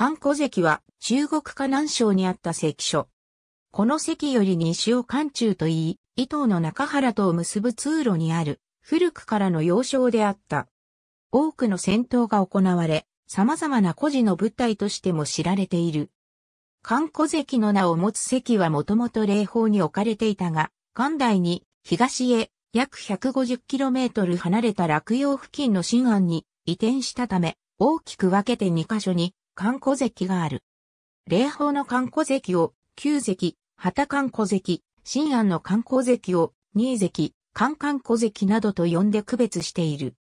漢古関は中国河南省にあった関所。この関より西を漢中といい、伊東の中原とを結ぶ通路にある古くからの要衝であった。多くの戦闘が行われ、様々な孤児の物体としても知られている。漢古関の名を持つ関はもともと霊峰に置かれていたが、元代に東へ約 150km 離れた落葉付近の新安に移転したため、大きく分けて2カ所に観古関がある。霊峰の観古関を旧関、旗観古関、新安の観光関を新関、関観古関などと呼んで区別している。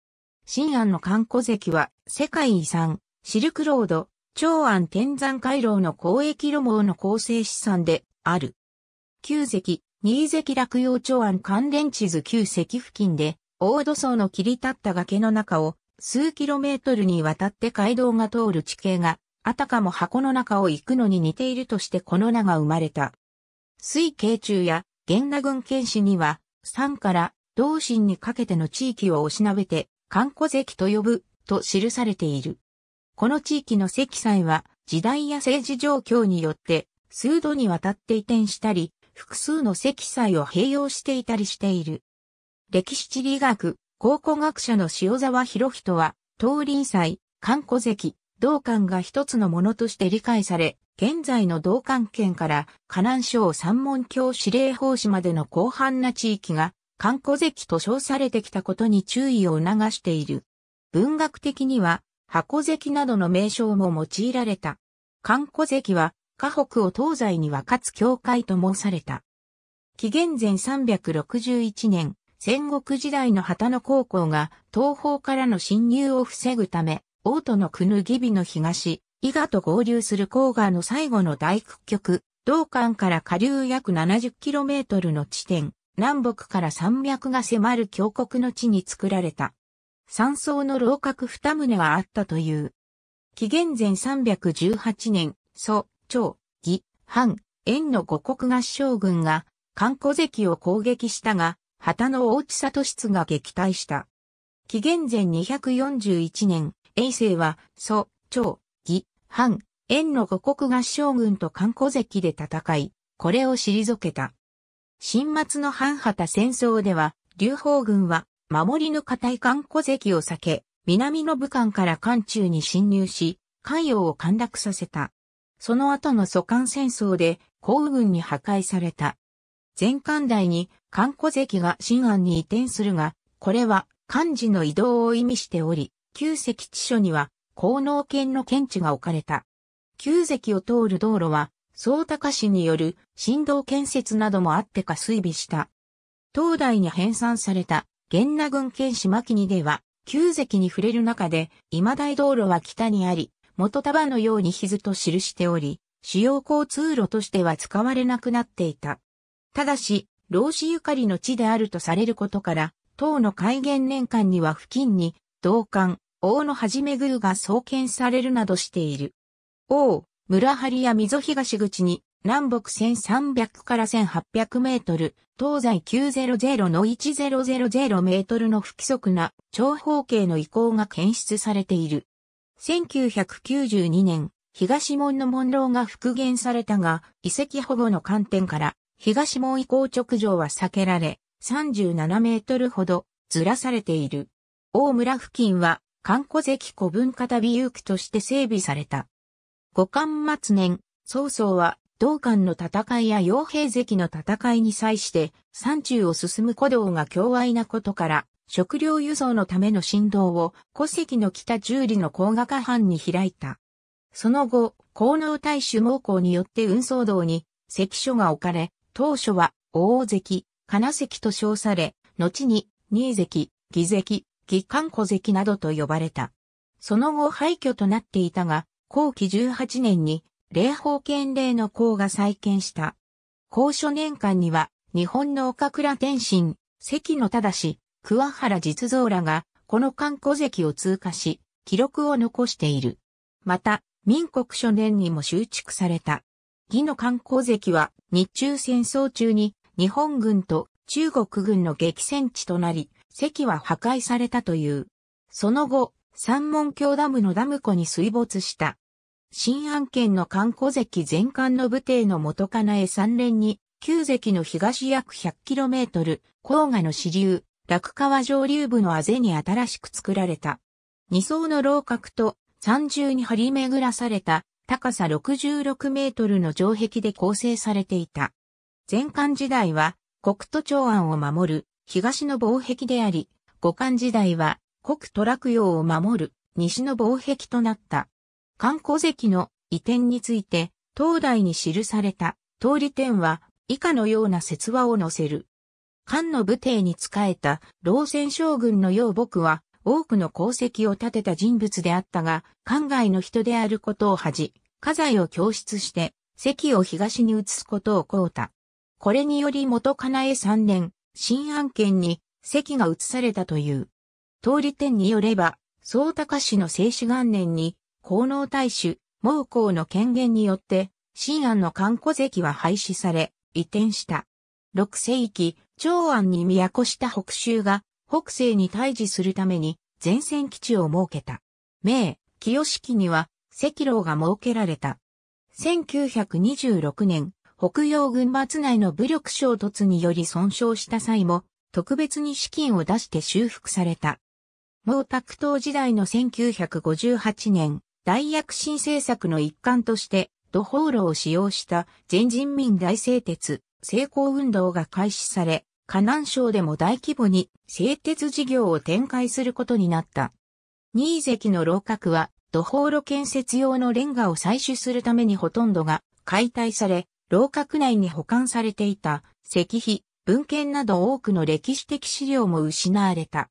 新安の観光関は世界遺産、シルクロード、長安天山回廊の交易路網の構成資産である。旧石、新石落葉長安関連地図旧石付近で、大土層の切り立った崖の中を数キロメートルにわたって街道が通る地形があたかも箱の中を行くのに似ているとしてこの名が生まれた。水慶中や源田郡県士には、山から同心にかけての地域をおしなべて、観古関と呼ぶ、と記されている。この地域の積載は、時代や政治状況によって、数度にわたって移転したり、複数の積載を併用していたりしている。歴史地理学、考古学者の塩沢博人は、東林祭、観古関、道館が一つのものとして理解され、現在の道館圏から河南省三門峡司令法市までの広範な地域が、観古関と称されてきたことに注意を促している。文学的には、箱関などの名称も用いられた。観古関は、河北を東西に分かつ境界と申された。紀元前361年、戦国時代の旗の高校が東方からの侵入を防ぐため、大都の国義美の東、伊賀と合流する甲河の最後の大屈曲、道館から下流約 70km の地点、南北から山脈が迫る峡谷の地に作られた。山荘の楼閣二棟があったという。紀元前318年、蘇、趙、魏、藩、縁の五国合将軍が、観古関を攻撃したが、旗の大地里室が撃退した。紀元前241年、衛世は、蘇、長、義、藩、縁の五国合将軍と観光関で戦い、これを退けた。新末の半旗戦争では、劉邦軍は、守りの固い観光関を避け、南の武漢から漢中に侵入し、関陽を陥落させた。その後の祖漢戦争で、皇軍に破壊された。前漢代に漢古関が新安に移転するが、これは漢字の移動を意味しており、旧石地所には、高能圏の検地が置かれた。旧石を通る道路は、総高市による振動建設などもあってか推備した。東大に編纂された、源那郡県島木では、旧石に触れる中で、今大道路は北にあり、元束のように傷と記しており、主要交通路としては使われなくなっていた。ただし、老子ゆかりの地であるとされることから、唐の改元年間には付近に、同館、大野はじめ宮が創建されるなどしている。王、村張や溝東口に南北1300から1800メートル、東西900の1000メートルの不規則な長方形の遺構が検出されている。1992年、東門の門楼が復元されたが、遺跡保護の観点から、東門遺構直上は避けられ、37メートルほどずらされている。大村付近は観古関古文化旅遊区として整備された。五冠末年、曹操は、道館の戦いや傭兵関の戦いに際して、山中を進む古道が境外なことから、食料輸送のための振動を古関の北十里の高画家藩に開いた。その後、高能大衆猛攻によって運送道に関所が置かれ、当初は大関、金関と称され、後に新関、義関、義官戸籍などと呼ばれた。その後廃墟となっていたが、後期18年に、霊宝県令の校が再建した。高初年間には、日本の岡倉天心、関野正、桑原実像らが、この観戸籍を通過し、記録を残している。また、民国初年にも収築された。義の観光石は日中戦争中に日本軍と中国軍の激戦地となり、石は破壊されたという。その後、三門橋ダムのダム湖に水没した。新安県の観光関全館の武帝の元カナへ三連に、旧関の東約 100km、黄河の支流、落川上流部のあぜに新しく作られた。二層の楼閣と三重に張り巡らされた高さ66メートルの城壁で構成されていた。前館時代は国都長安を守る東の防壁であり、五漢時代は国都落用を守る西の防壁となった。漢古関の移転について、東大に記された通り点は以下のような説話を載せる。漢の武帝に仕えた老戦将軍のう。僕は多くの功績を立てた人物であったが、漢外の人であることを恥じ、家財を供出して、席を東に移すことを請うた。これにより元カナエ3年、新案件に席が移されたという。通り点によれば、総高氏の静止元年に、高能大主、猛公の権限によって、新安の観古席は廃止され、移転した。6世紀、長安に都した北州が、北西に対峙するために、前線基地を設けた。明、清式には、赤老が設けられた。1926年、北洋軍閥内の武力衝突により損傷した際も、特別に資金を出して修復された。毛沢東時代の1958年、大躍進政策の一環として、土方炉を使用した全人民大製鉄、成功運動が開始され、河南省でも大規模に製鉄事業を展開することになった。新関の楼閣は、土方炉建設用のレンガを採取するためにほとんどが解体され、楼閣内に保管されていた石碑、文献など多くの歴史的資料も失われた。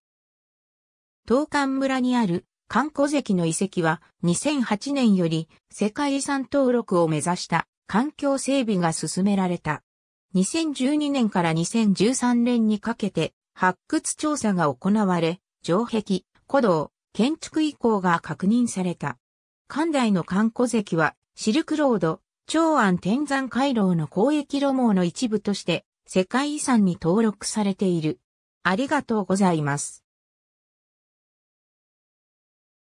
東館村にある観光石の遺跡は2008年より世界遺産登録を目指した環境整備が進められた。2012年から2013年にかけて発掘調査が行われ、城壁、古道、建築遺構が確認された。関内の観光石はシルクロード、長安天山回廊の交易路網の一部として世界遺産に登録されている。ありがとうございます。